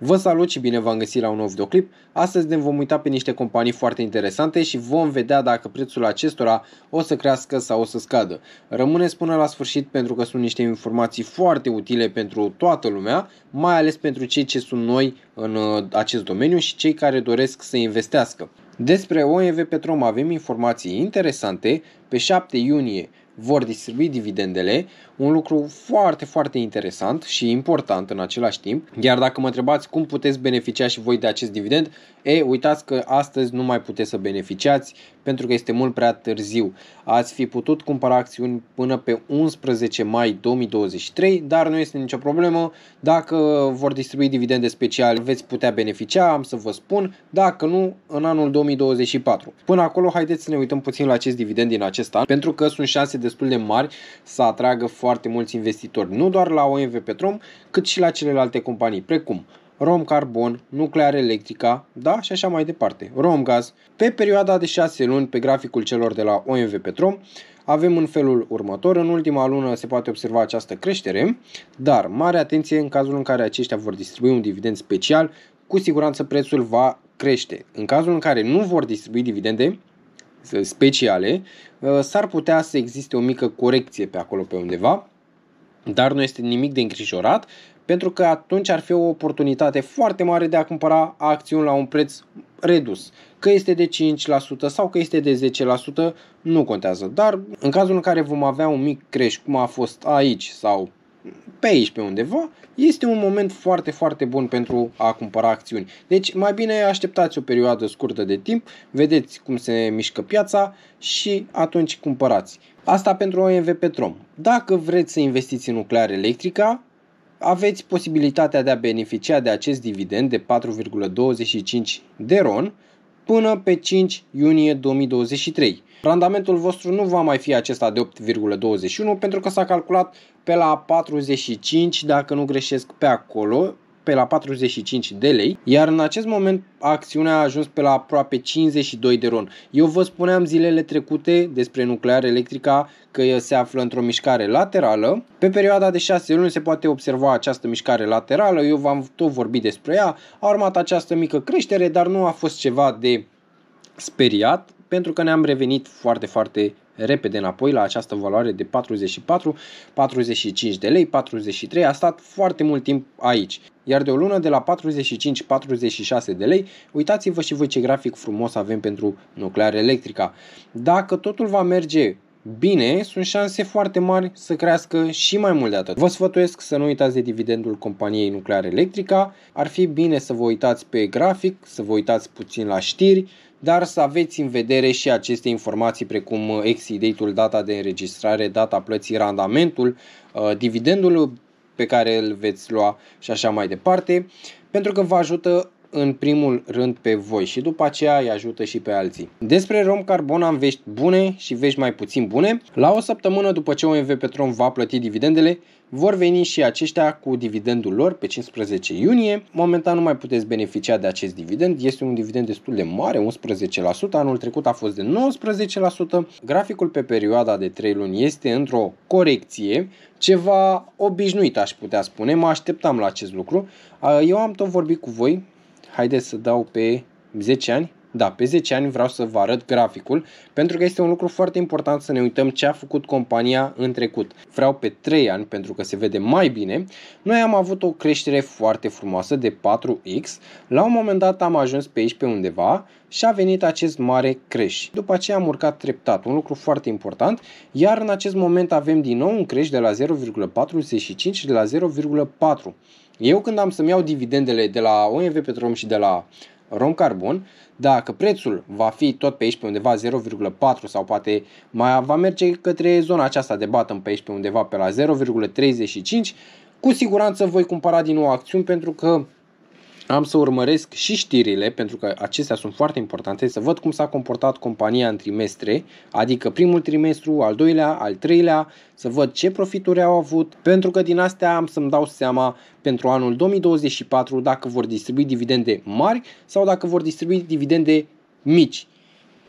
Vă salut și bine v-am găsit la un nou videoclip. Astăzi ne vom uita pe niște companii foarte interesante și vom vedea dacă prețul acestora o să crească sau o să scadă. Rămâneți până la sfârșit pentru că sunt niște informații foarte utile pentru toată lumea, mai ales pentru cei ce sunt noi în uh, acest domeniu și cei care doresc să investească. Despre OMV Petrom avem informații interesante. Pe 7 iunie vor distribui dividendele, un lucru foarte, foarte interesant și important în același timp. Iar dacă mă întrebați cum puteți beneficia și voi de acest dividend, e, uitați că astăzi nu mai puteți să beneficiați pentru că este mult prea târziu. Ați fi putut cumpăra acțiuni până pe 11 mai 2023, dar nu este nicio problemă. Dacă vor distribui dividende speciale, veți putea beneficia, am să vă spun, dacă nu, în anul 2024. Până acolo, haideți să ne uităm puțin la acest dividend din acest an, pentru că sunt șanse de destul de mari să atragă foarte mulți investitori, nu doar la OMV Petrom, cât și la celelalte companii, precum Rom Carbon, Nuclear Electrica, da, și așa mai departe, Romgaz. Pe perioada de 6 luni, pe graficul celor de la OMV Petrom, avem în felul următor. În ultima lună se poate observa această creștere, dar mare atenție în cazul în care aceștia vor distribui un dividend special, cu siguranță prețul va crește. În cazul în care nu vor distribui dividende, speciale, uh, s-ar putea să existe o mică corecție pe acolo pe undeva, dar nu este nimic de îngrijorat, pentru că atunci ar fi o oportunitate foarte mare de a cumpăra acțiuni la un preț redus. Că este de 5% sau că este de 10%, nu contează. Dar în cazul în care vom avea un mic creș, cum a fost aici sau pe aici, pe undeva, este un moment foarte, foarte bun pentru a cumpăra acțiuni. Deci mai bine așteptați o perioadă scurtă de timp, vedeți cum se mișcă piața și atunci cumpărați. Asta pentru OMV Petrom. Dacă vreți să investiți în nuclear electrica, aveți posibilitatea de a beneficia de acest dividend de 4,25 de RON, până pe 5 iunie 2023. Randamentul vostru nu va mai fi acesta de 8,21 pentru că s-a calculat pe la 45, dacă nu greșesc, pe acolo, pe la 45 de lei, iar în acest moment acțiunea a ajuns pe la aproape 52 de ron. Eu vă spuneam zilele trecute despre Nuclear Electrica că se află într-o mișcare laterală. Pe perioada de 6 luni se poate observa această mișcare laterală, eu v-am tot vorbit despre ea. A urmat această mică creștere, dar nu a fost ceva de speriat pentru că ne-am revenit foarte, foarte repede înapoi la această valoare de 44, 45 de lei, 43, a stat foarte mult timp aici. Iar de o lună de la 45-46 de lei, uitați-vă și voi ce grafic frumos avem pentru nuclear electrica. Dacă totul va merge bine, sunt șanse foarte mari să crească și mai mult de atât. Vă sfătuiesc să nu uitați de dividendul companiei Nuclear Electrica, ar fi bine să vă uitați pe grafic, să vă uitați puțin la știri, dar să aveți în vedere și aceste informații precum exit date-ul, data de înregistrare, data plății, randamentul, uh, dividendul pe care îl veți lua și așa mai departe, pentru că vă ajută în primul rând pe voi și după aceea îi ajută și pe alții. Despre Rom Carbon am vești bune și vești mai puțin bune. La o săptămână după ce OMV Petrom va plăti dividendele, vor veni și aceștia cu dividendul lor pe 15 iunie. Momentan nu mai puteți beneficia de acest dividend, este un dividend destul de mare, 11%, anul trecut a fost de 19%. Graficul pe perioada de 3 luni este într-o corecție, ceva obișnuit aș putea spune, mă așteptam la acest lucru. Eu am tot vorbit cu voi haideți să dau pe 10 ani da, pe 10 ani vreau să vă arăt graficul, pentru că este un lucru foarte important să ne uităm ce a făcut compania în trecut. Vreau pe 3 ani, pentru că se vede mai bine. Noi am avut o creștere foarte frumoasă de 4x. La un moment dat am ajuns pe aici pe undeva și a venit acest mare crash. După aceea am urcat treptat, un lucru foarte important, iar în acest moment avem din nou un crash de la 0,45 și de la 0,4. Eu când am să-mi iau dividendele de la OMV Petrom și de la rom-carbon, dacă prețul va fi tot pe aici pe undeva 0,4 sau poate mai va merge către zona aceasta de bottom pe aici pe undeva pe la 0,35, cu siguranță voi cumpăra din nou acțiuni pentru că am să urmăresc și știrile, pentru că acestea sunt foarte importante, să văd cum s-a comportat compania în trimestre, adică primul trimestru, al doilea, al treilea, să văd ce profituri au avut, pentru că din astea am să-mi dau seama pentru anul 2024 dacă vor distribui dividende mari sau dacă vor distribui dividende mici.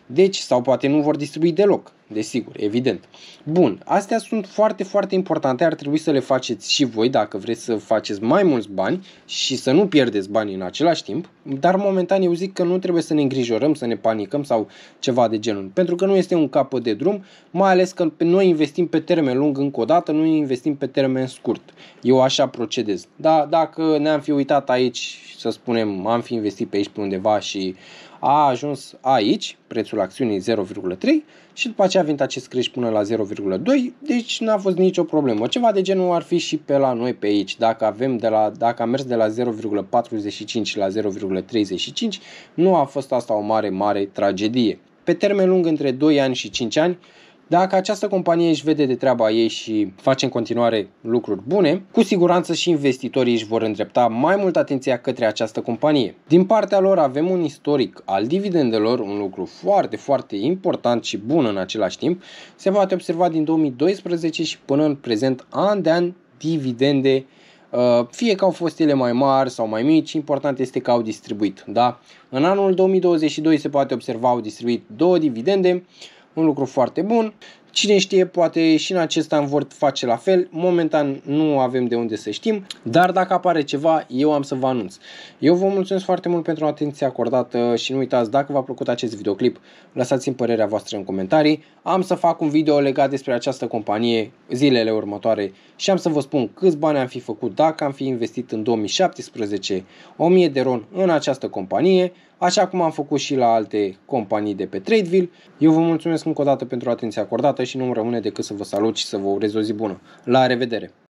Deci, sau poate nu vor distribui deloc desigur, evident. Bun, astea sunt foarte, foarte importante, ar trebui să le faceți și voi dacă vreți să faceți mai mulți bani și să nu pierdeți bani în același timp, dar momentan eu zic că nu trebuie să ne îngrijorăm, să ne panicăm sau ceva de genul, pentru că nu este un capăt de drum, mai ales că noi investim pe termen lung încă o dată, nu investim pe termen scurt. Eu așa procedez. Dar dacă ne-am fi uitat aici, să spunem, am fi investit pe aici pe undeva și a ajuns aici, prețul acțiunii 0,3 și după aceea a venit acest creș până la 0,2, deci n-a fost nicio problemă. Ceva de genul ar fi și pe la noi pe aici. Dacă, avem de la, dacă a mers de la 0,45 la 0,35, nu a fost asta o mare, mare tragedie. Pe termen lung, între 2 ani și 5 ani, dacă această companie își vede de treaba ei și face în continuare lucruri bune, cu siguranță și investitorii își vor îndrepta mai mult atenția către această companie. Din partea lor avem un istoric al dividendelor, un lucru foarte, foarte important și bun în același timp. Se poate observa din 2012 și până în prezent an de an dividende uh, fie că au fost ele mai mari sau mai mici, important este că au distribuit. Da? În anul 2022 se poate observa au distribuit două dividende, un lucru foarte bun Cine știe, poate și în acest an vor face la fel. Momentan nu avem de unde să știm, dar dacă apare ceva, eu am să vă anunț. Eu vă mulțumesc foarte mult pentru atenția acordată și nu uitați, dacă v-a plăcut acest videoclip, lăsați-mi părerea voastră în comentarii. Am să fac un video legat despre această companie zilele următoare și am să vă spun câți bani am fi făcut dacă am fi investit în 2017 1000 de ron în această companie, așa cum am făcut și la alte companii de pe Tradeville. Eu vă mulțumesc încă o dată pentru atenția acordată dată și nu-mi rămâne decât să vă salut și să vă urez o zi bună. La revedere!